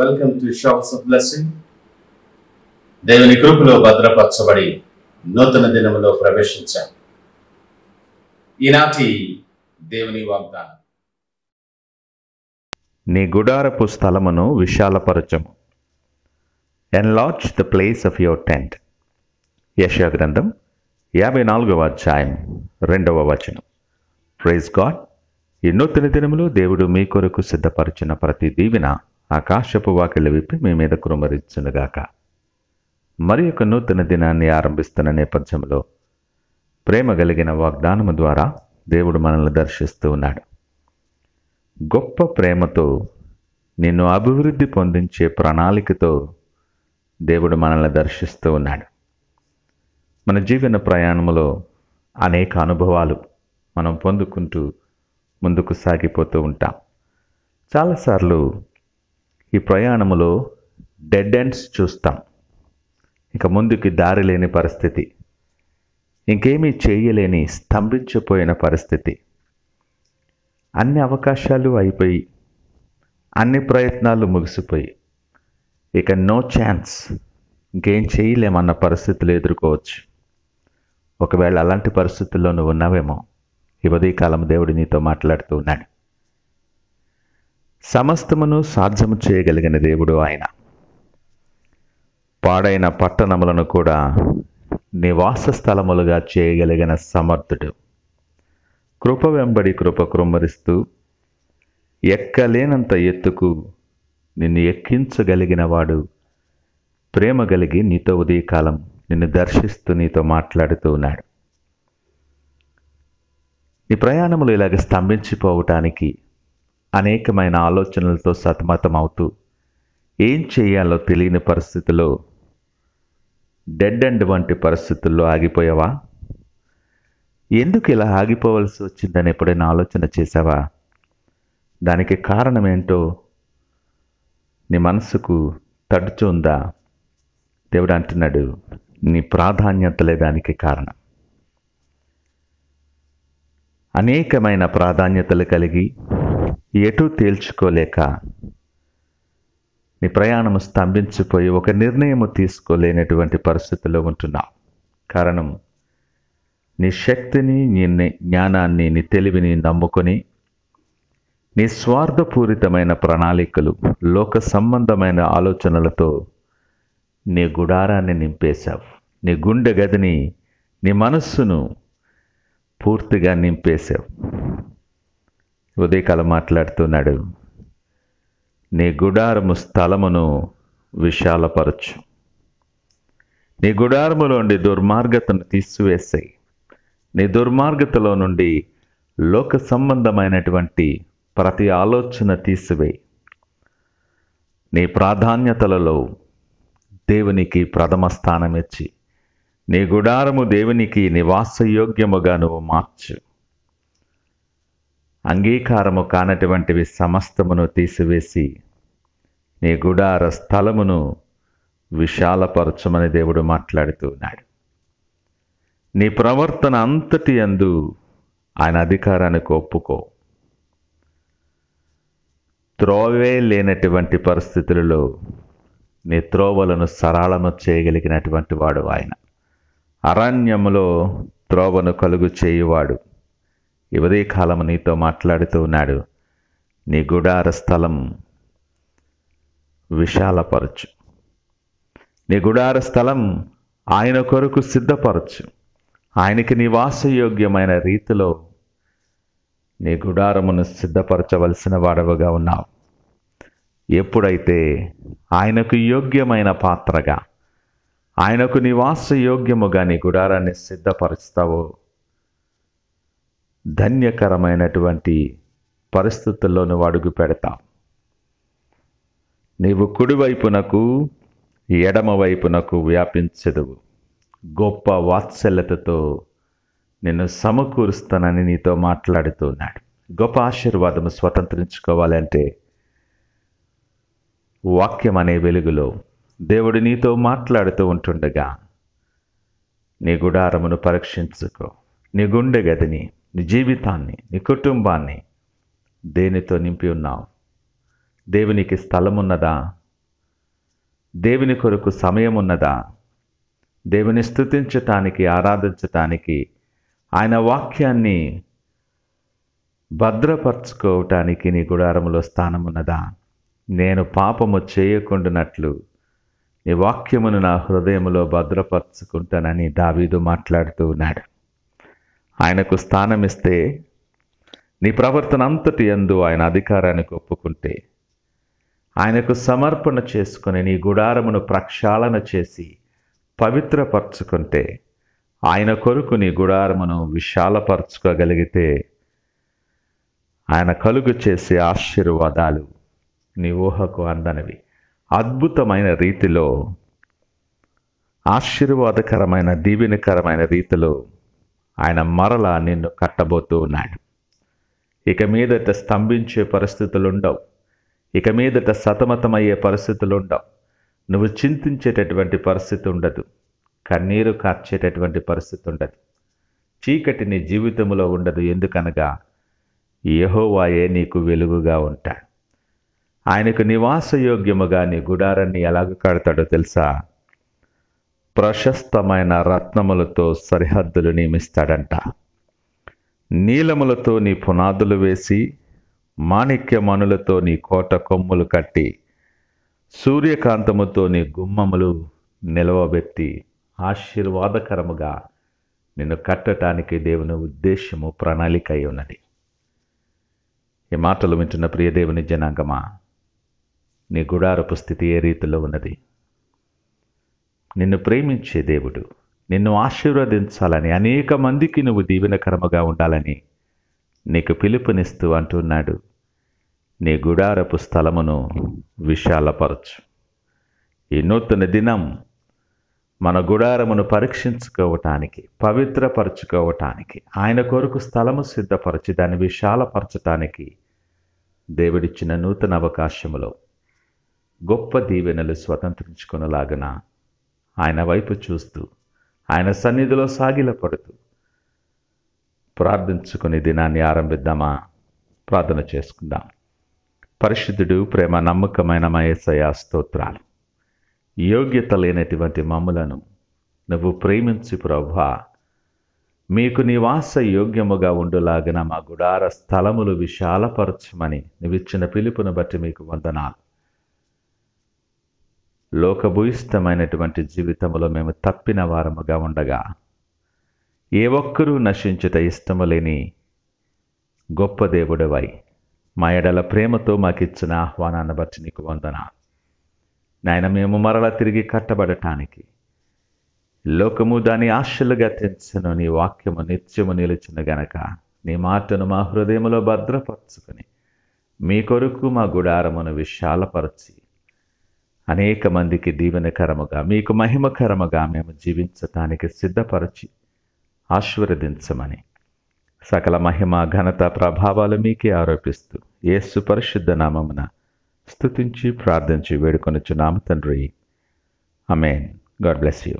welcome to showers of blessing దేవుని కృపలో భద్రపరచబడి నూతన దినములో ప్రవేశించాం ఈనాటి దేవుని వాగ్దానం నీ గుడారపు స్థలమును విశాలపరచము enlarge the place of your tent యశా గ్రంథం యాభై నాలుగవ అధ్యాయం రెండవ వచనం ప్రైజ్ గాడ్ ఎన్నో దినములు దేవుడు మీ కొరకు సిద్ధపరిచిన ప్రతి దీవిన ఆకాశపు వాకిలు విప్పి మీ మీద కురుమరించునుగాక మరి యొక్క నూతన దినాన్ని ఆరంభిస్తున్న నేపథ్యంలో ప్రేమ కలిగిన వాగ్దానము ద్వారా దేవుడు మనల్ని దర్శిస్తూ ఉన్నాడు గొప్ప ప్రేమతో నిన్ను అభివృద్ధి పొందించే ప్రణాళికతో దేవుడు మనల్ని దర్శిస్తూ ఉన్నాడు మన జీవన ప్రయాణంలో అనేక అనుభవాలు మనం పొందుకుంటూ ముందుకు సాగిపోతూ ఉంటాం చాలాసార్లు ఈ ప్రయాణంలో డెడ్ ఎండ్స్ చూస్తాం ఇక ముందుకి దారి లేని పరిస్థితి ఇంకేమీ చేయలేని స్తంభించిపోయిన పరిస్థితి అన్ని అవకాశాలు అయిపోయి అన్ని ప్రయత్నాలు ముగిసిపోయి ఇక నో ఛాన్స్ ఇంకేం చేయలేమన్న పరిస్థితులు ఎదుర్కోవచ్చు ఒకవేళ అలాంటి పరిస్థితుల్లో నువ్వు ఉన్నావేమో ఈ ఉదయకాలం దేవుడు నీతో మాట్లాడుతూ ఉన్నాడు సమస్తమును సాధ్యము చేయగలిగిన దేవుడు ఆయన పాడైన పట్టణములను కూడా నివాస స్థలములుగా చేయగలిగిన సమర్థుడు కృప వెంబడి కృప కృమ్మరిస్తూ ఎక్కలేనంత ఎత్తుకు నిన్ను ఎక్కించగలిగిన వాడు ప్రేమ కలిగి నీతో ఉదయకాలం నిన్ను దర్శిస్తూ నీతో మాట్లాడుతూ ఉన్నాడు నీ ప్రయాణములు ఇలాగ స్తంభించిపోవటానికి అనేకమైన ఆలోచనలతో సతమతం అవుతూ ఏం చేయాలో తెలియని పరిస్థితుల్లో డెడ్ అండ్ వంటి పరిస్థితుల్లో ఆగిపోయావా ఎందుకు ఇలా ఆగిపోవలసి వచ్చిందని ఎప్పుడైనా ఆలోచన చేసావా దానికి కారణం ఏంటో నీ మనస్సుకు ఉందా దేవుడు అంటున్నాడు నీ ప్రాధాన్యత లేదానికి కారణం అనేకమైన ప్రాధాన్యతలు కలిగి ఎటు తేల్చుకోలేక నీ ప్రయాణము స్తంభించిపోయి ఒక నిర్ణయము తీసుకోలేనటువంటి పరిస్థితిలో ఉంటున్నావు కారణం నీ శక్తిని నీ జ్ఞానాన్ని నీ తెలివిని నమ్ముకొని నిస్వార్థపూరితమైన ప్రణాళికలు లోక సంబంధమైన ఆలోచనలతో నీ గుడారాన్ని నింపేశావు నీ గుండె గదిని నీ మనస్సును పూర్తిగా నింపేశావు ఉదయకాలం మాట్లాడుతున్నాడు నీ గుడారము స్థలమును విశాలపరచు నీ గుడారములో నుండి దుర్మార్గతను తీసివేసాయి నీ దుర్మార్గతలో నుండి లోక సంబంధమైనటువంటి ప్రతి ఆలోచన తీసివేయి నీ ప్రాధాన్యతలలో దేవునికి ప్రథమ స్థానమిచ్చి నీ గుడారము దేవునికి నివాసయోగ్యముగా నువ్వు మార్చు అంగీకారము కానటువంటివి సమస్తమును తీసివేసి నీ గుడార స్థలమును విశాలపరచమని దేవుడు మాట్లాడుతూ ఉన్నాడు నీ ప్రవర్తన అంతటి అందు ఆయన అధికారానికి ఒప్పుకో త్రోవే లేనటువంటి పరిస్థితులలో నీ త్రోవలను సరళము చేయగలిగినటువంటి వాడు ఆయన అరణ్యములో త్రోవను కలుగు చేయువాడు ఉదయ కాలం నీతో మాట్లాడుతూ ఉన్నాడు నీ గుడార స్థలం విశాలపరచు నీ గుడార స్థలం ఆయన కొరకు సిద్ధపరచు ఆయనకి నివాసయోగ్యమైన రీతిలో నీ గుడారమును సిద్ధపరచవలసిన వాడవుగా ఉన్నావు ఎప్పుడైతే ఆయనకు యోగ్యమైన పాత్రగా ఆయనకు నివాస యోగ్యముగా నీ గుడారాన్ని సిద్ధపరుస్తావో ధన్యకరమైనటువంటి పరిస్థితుల్లో నువ్వు అడుగు పెడతాం నీవు కుడివైపునకు ఎడమవైపునకు వ్యాపించదు గొప్ప వాత్సల్యతతో నిన్ను సమకూరుస్తానని నీతో మాట్లాడుతూ ఉన్నాడు గొప్ప ఆశీర్వాదము స్వతంత్రించుకోవాలంటే వాక్యం అనే వెలుగులో దేవుడు నీతో మాట్లాడుతూ ఉంటుండగా నీ గుడారమును పరీక్షించుకో నీ గుండె గదిని నీ జీవితాన్ని నీ కుటుంబాన్ని దేనితో నింపి ఉన్నావు దేవునికి స్థలం ఉన్నదా దేవుని కొరకు సమయం ఉన్నదా దేవుని స్థుతించటానికి ఆరాధించటానికి ఆయన వాక్యాన్ని భద్రపరచుకోవటానికి నీ గుడారములో స్థానమున్నదా నేను పాపము చేయకుండానట్లు నీ వాక్యమును నా హృదయంలో భద్రపరచుకుంటానని దావీదు మాట్లాడుతూ ఉన్నాడు ఆయనకు స్థానమిస్తే నీ ప్రవర్తన అంతటి ఎందు ఆయన అధికారానికి ఒప్పుకుంటే ఆయనకు సమర్పణ చేసుకుని నీ గుడారమును ప్రక్షాళన చేసి పవిత్రపరచుకుంటే ఆయన కొరకు నీ గుడారమును విశాలపరచుకోగలిగితే ఆయన కలుగు చేసే ఆశీర్వాదాలు నీ ఊహకు అందనివి అద్భుతమైన రీతిలో ఆశీర్వాదకరమైన దీవెనకరమైన రీతిలో ఆయన మరలా నిన్ను కట్టబోతూ ఉన్నాడు ఇక మీదట స్తంభించే పరిస్థితులు ఉండవు ఇక మీదట సతమతమయ్యే పరిస్థితులు ఉండవు నువ్వు చింతించేటటువంటి పరిస్థితి ఉండదు కన్నీరు కార్చేటటువంటి పరిస్థితి ఉండదు చీకటి నీ జీవితంలో ఉండదు ఎందుకనగా యహోవాయే నీకు వెలుగుగా ఉంటాడు ఆయనకు నివాసయోగ్యముగా నీ గుడారాన్ని ఎలాగ కడతాడో తెలుసా ప్రశస్తమైన రత్నములతో సరిహద్దులు నియమిస్తాడంట నీలములతో నీ పునాదులు వేసి మాణిక్యమణులతో నీ కోట కొమ్ములు కట్టి సూర్యకాంతముతో నీ గుమ్మములు నిలవబెట్టి ఆశీర్వాదకరముగా నిన్ను కట్టటానికి దేవుని ఉద్దేశము ప్రణాళిక అయి ఉన్నది ఈ మాటలు వింటున్న ప్రియదేవుని జనాంగమా నీ గుడారపు స్థితి ఏ రీతిలో ఉన్నది నిన్ను ప్రేమించే దేవుడు నిన్ను ఆశీర్వదించాలని అనేక మందికి నువ్వు దీవెనకరముగా ఉండాలని నీకు పిలుపునిస్తూ అంటున్నాడు నీ గుడారపు స్థలమును విశాలపరచు ఈ నూతన దినం మన గుడారమును పరీక్షించుకోవటానికి పవిత్రపరచుకోవటానికి ఆయన కొరకు స్థలము సిద్ధపరచి దాన్ని విశాలపరచటానికి దేవుడిచ్చిన నూతన అవకాశములో గొప్ప దీవెనలు స్వతంత్రించుకునేలాగన ఆయన వైపు చూస్తూ ఆయన సన్నిధిలో సాగిలపడుతూ ప్రార్థించుకుని దినాన్ని ఆరంభిద్దామా ప్రార్థన చేసుకుందాం పరిశుద్ధుడు ప్రేమ నమ్మకమైన మయసయా స్తోత్రాలు యోగ్యత లేనటువంటి మమ్ములను నువ్వు ప్రేమించి ప్రభా మీకు నివాస యోగ్యముగా ఉండులాగిన మా గుడార స్థలములు విశాలపరచమని నువ్విచ్చిన పిలుపును బట్టి మీకు వందనాలు లోకభూయిష్టమైనటువంటి జీవితంలో మేము తప్పిన వారముగా ఉండగా ఏ ఒక్కరూ నశించుట ఇష్టము లేని గొప్ప దేవుడవై మా ఎడల ప్రేమతో మాకిచ్చిన ఆహ్వానాన్ని బట్టి నీకు వందనాలు నాయన మేము మరలా తిరిగి కట్టబడటానికి లోకము దాని ఆశలు గతించను నీ వాక్యము నిత్యము నిలిచిన గనక నీ మాటను మా హృదయములో భద్రపరుచుకుని మీ కొరకు మా గుడారమును విశాలపరచి అనేక మందికి దీవెనకరముగా మీకు మహిమకరముగా మేము జీవించటానికి సిద్ధపరచి ఆశీర్వదించమని సకల మహిమ ఘనత ప్రభావాలు మీకే ఆరోపిస్తూ ఏ సుపరిశుద్ధ నామమున స్థుతించి ప్రార్థించి వేడుకొనిచ్చున్నాము తండ్రి అమేన్ గాడ్ బ్లెస్ యూ